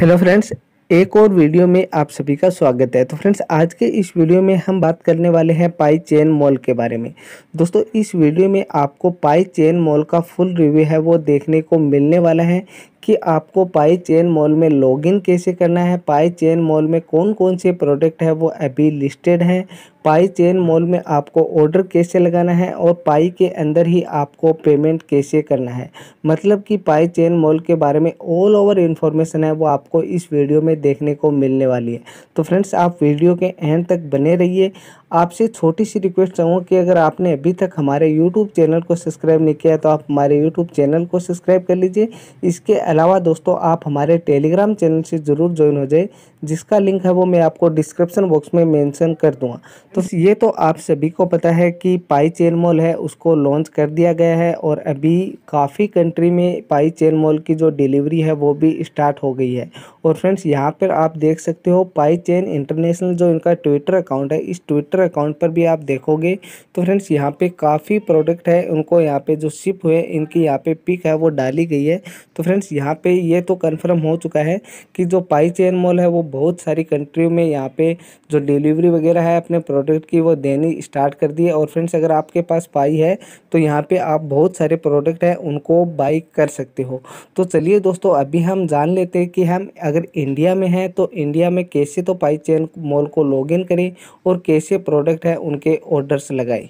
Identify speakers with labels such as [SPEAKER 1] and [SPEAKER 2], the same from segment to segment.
[SPEAKER 1] hello friends एक और video में आप सभी का स्वागत है तो फ्रेंड्स आज के इस वीडियो में हम बात करने वाले हैं पाई चेन मॉल के बारे में दोस्तों इस वीडियो में आपको पाई चेन मॉल का फुल रिव्यू है वो देखने को मिलने वाला है कि आपको पाई चेन मॉल में लॉगिन कैसे करना है पाई चेन मॉल में कौन कौन से प्रोडक्ट है वो अभी लिस्टेड हैं पाई चेन मॉल में आपको ऑर्डर कैसे लगाना है और पाई के अंदर ही आपको पेमेंट कैसे करना है मतलब कि पाई चेन मॉल के बारे में ऑल ओवर इन्फॉर्मेशन है वो आपको इस वीडियो में देखने को मिलने वाली है तो फ्रेंड्स आप वीडियो के एंड तक बने रहिए आपसे छोटी सी रिक्वेस्ट चाहूँगा कि अगर आपने अभी तक हमारे यूट्यूब चैनल को सब्सक्राइब नहीं किया तो आप हमारे यूट्यूब चैनल को सब्सक्राइब कर लीजिए इसके अलावा दोस्तों आप हमारे टेलीग्राम चैनल से ज़रूर ज्वाइन हो जाए जिसका लिंक है वो मैं आपको डिस्क्रिप्शन बॉक्स में मेंशन कर दूंगा तो ये तो आप सभी को पता है कि पाई चेन मॉल है उसको लॉन्च कर दिया गया है और अभी काफ़ी कंट्री में पाई चेन मॉल की जो डिलीवरी है वो भी स्टार्ट हो गई है और फ्रेंड्स यहाँ पर आप देख सकते हो पाई चेन इंटरनेशनल जो इनका ट्विटर अकाउंट है इस ट्विटर अकाउंट पर भी आप देखोगे तो फ्रेंड्स यहाँ पे काफ़ी प्रोडक्ट है उनको यहाँ पे जो शिप हुए इनकी यहाँ पे पिक है वो डाली गई है तो फ्रेंड्स यहाँ पे ये तो कन्फर्म हो चुका है कि जो पाई चेन मॉल है वो बहुत सारी कंट्री में यहाँ पे जो डिलीवरी वगैरह है अपने प्रोडक्ट की वो देनी स्टार्ट कर दी है और फ्रेंड्स अगर आपके पास पाई है तो यहाँ पर आप बहुत सारे प्रोडक्ट हैं उनको बाई कर सकते हो तो चलिए दोस्तों अभी हम जान लेते हैं कि हम अगर इंडिया में हैं तो इंडिया में कैसे तो पाई चेन मॉल को लॉग करें और कैसे प्रोडक्ट है उनके ऑर्डर्स लगाए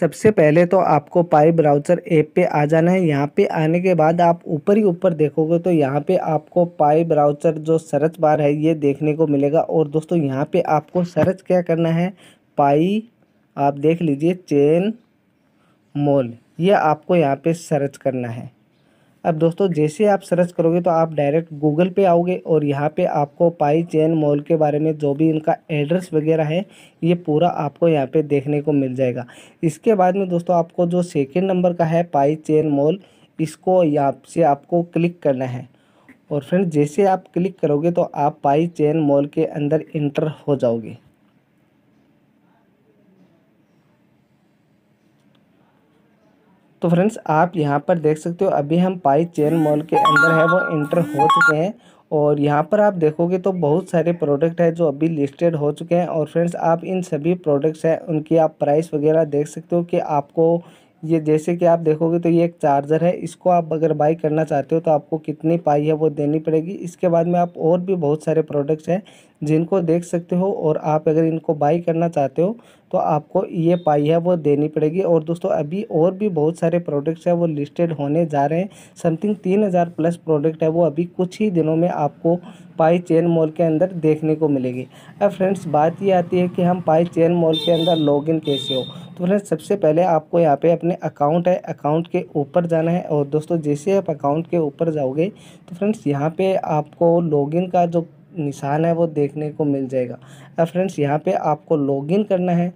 [SPEAKER 1] सबसे पहले तो आपको पाई ब्राउज़र ऐप पे आ जाना है यहाँ पे आने के बाद आप ऊपर ही ऊपर देखोगे तो यहाँ पे आपको पाई ब्राउज़र जो सर्च बार है ये देखने को मिलेगा और दोस्तों यहाँ पे आपको सर्च क्या करना है पाई आप देख लीजिए चेन मॉल ये आपको यहाँ पे सर्च करना है अब दोस्तों जैसे आप सर्च करोगे तो आप डायरेक्ट गूगल पे आओगे और यहाँ पे आपको पाई चैन मॉल के बारे में जो भी इनका एड्रेस वगैरह है ये पूरा आपको यहाँ पे देखने को मिल जाएगा इसके बाद में दोस्तों आपको जो सेकेंड नंबर का है पाई चैन मॉल इसको यहाँ से आपको क्लिक करना है और फ्रेंड जैसे आप क्लिक करोगे तो आप पाई चैन मॉल के अंदर इंटर हो जाओगे तो फ्रेंड्स आप यहाँ पर देख सकते हो अभी हम पाई चेन मॉल के अंदर है वो इंटर हो चुके हैं और यहाँ पर आप देखोगे तो बहुत सारे प्रोडक्ट हैं जो अभी लिस्टेड हो चुके हैं और फ्रेंड्स आप इन सभी प्रोडक्ट्स हैं उनकी आप प्राइस वगैरह देख सकते हो कि आपको ये जैसे कि आप देखोगे तो ये एक चार्जर है इसको आप अगर बाई करना चाहते हो तो आपको कितनी पाई है वो देनी पड़ेगी इसके बाद में आप और भी बहुत सारे प्रोडक्ट्स हैं जिनको देख सकते हो और आप अगर इनको बाई करना चाहते हो तो आपको ये पाई है वो देनी पड़ेगी और दोस्तों अभी और भी बहुत सारे प्रोडक्ट्स हैं वो लिस्टेड होने जा रहे हैं समथिंग तीन हज़ार प्लस प्रोडक्ट है वो अभी कुछ ही दिनों में आपको पाई चेन मॉल के अंदर देखने को मिलेगी अब फ्रेंड्स बात ये आती है कि हम पाई चेन मॉल के अंदर लॉग कैसे हो तो है सबसे पहले आपको यहाँ पे अपने अकाउंट है अकाउंट के ऊपर जाना है और दोस्तों जैसे आप अकाउंट के ऊपर जाओगे तो फ्रेंड्स यहाँ पे आपको लॉगिन का जो निशान है वो देखने को मिल जाएगा अब फ्रेंड्स यहाँ पे आपको लॉगिन करना है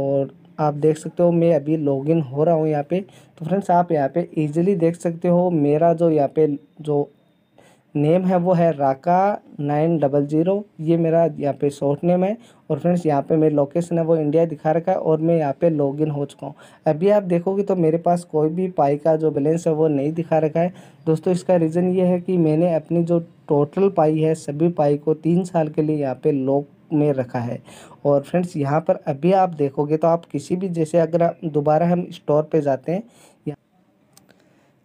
[SPEAKER 1] और आप देख सकते हो मैं अभी लॉगिन हो रहा हूँ यहाँ पे तो फ्रेंड्स आप यहाँ पे ईजिली देख सकते हो मेरा जो यहाँ पे जो नेम है वो है राका नाइन डबल ज़ीरो ये मेरा यहाँ पे शॉर्ट नेम है और फ्रेंड्स यहाँ पे मेरी लोकेशन है वो इंडिया दिखा रखा है और मैं यहाँ पे लॉगिन हो चुका हूँ अभी आप देखोगे तो मेरे पास कोई भी पाई का जो बैलेंस है वो नहीं दिखा रखा है दोस्तों इसका रीज़न ये है कि मैंने अपनी जो टोटल पाई है सभी पाई को तीन साल के लिए यहाँ पर लॉक में रखा है और फ्रेंड्स यहाँ पर अभी आप देखोगे तो आप किसी भी जैसे अगर दोबारा हम स्टोर पर जाते हैं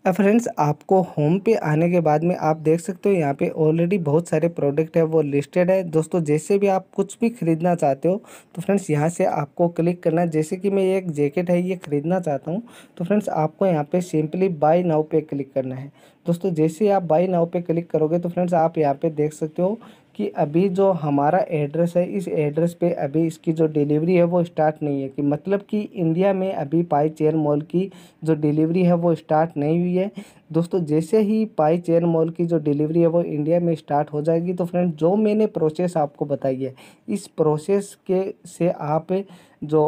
[SPEAKER 1] अब फ्रेंड्स आपको होम पे आने के बाद में आप देख सकते हो यहाँ पे ऑलरेडी बहुत सारे प्रोडक्ट है वो लिस्टेड है दोस्तों जैसे भी आप कुछ भी ख़रीदना चाहते हो तो फ्रेंड्स यहाँ से आपको क्लिक करना है जैसे कि मैं एक जैकेट है ये ख़रीदना चाहता हूँ तो फ्रेंड्स आपको यहाँ पे सिंपली बाय नाउ पे क्लिक करना है दोस्तों जैसे आप बाई नाव पे क्लिक करोगे तो फ्रेंड्स आप यहाँ पे देख सकते हो कि अभी जो हमारा एड्रेस है इस एड्रेस पे अभी इसकी जो डिलीवरी है वो स्टार्ट नहीं है कि मतलब कि इंडिया में अभी पाई चेयर मॉल की जो डिलीवरी है वो स्टार्ट नहीं हुई है दोस्तों जैसे ही पाई चेयर मॉल की जो डिलीवरी है वो इंडिया में स्टार्ट हो जाएगी तो फ्रेंड जो मैंने प्रोसेस आपको बताई है इस प्रोसेस के से आप जो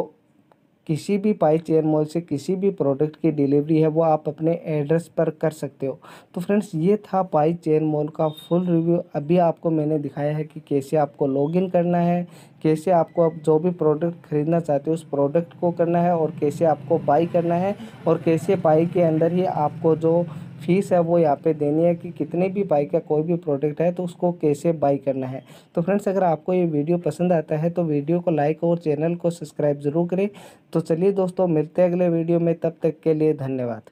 [SPEAKER 1] किसी भी पाई चेयर मॉल से किसी भी प्रोडक्ट की डिलीवरी है वो आप अपने एड्रेस पर कर सकते हो तो फ्रेंड्स ये था पाई चेयर मॉल का फुल रिव्यू अभी आपको मैंने दिखाया है कि कैसे आपको लॉगिन करना है कैसे आपको आप जो भी प्रोडक्ट खरीदना चाहते हो उस प्रोडक्ट को करना है और कैसे आपको बाई करना है और कैसे बाई के अंदर ही आपको जो फीस है वो यहाँ पे देनी है कि कितने भी बाई का कोई भी प्रोडक्ट है तो उसको कैसे बाई करना है तो फ्रेंड्स अगर आपको ये वीडियो पसंद आता है तो वीडियो को लाइक और चैनल को सब्सक्राइब ज़रूर करें तो चलिए दोस्तों मिलते हैं अगले वीडियो में तब तक के लिए धन्यवाद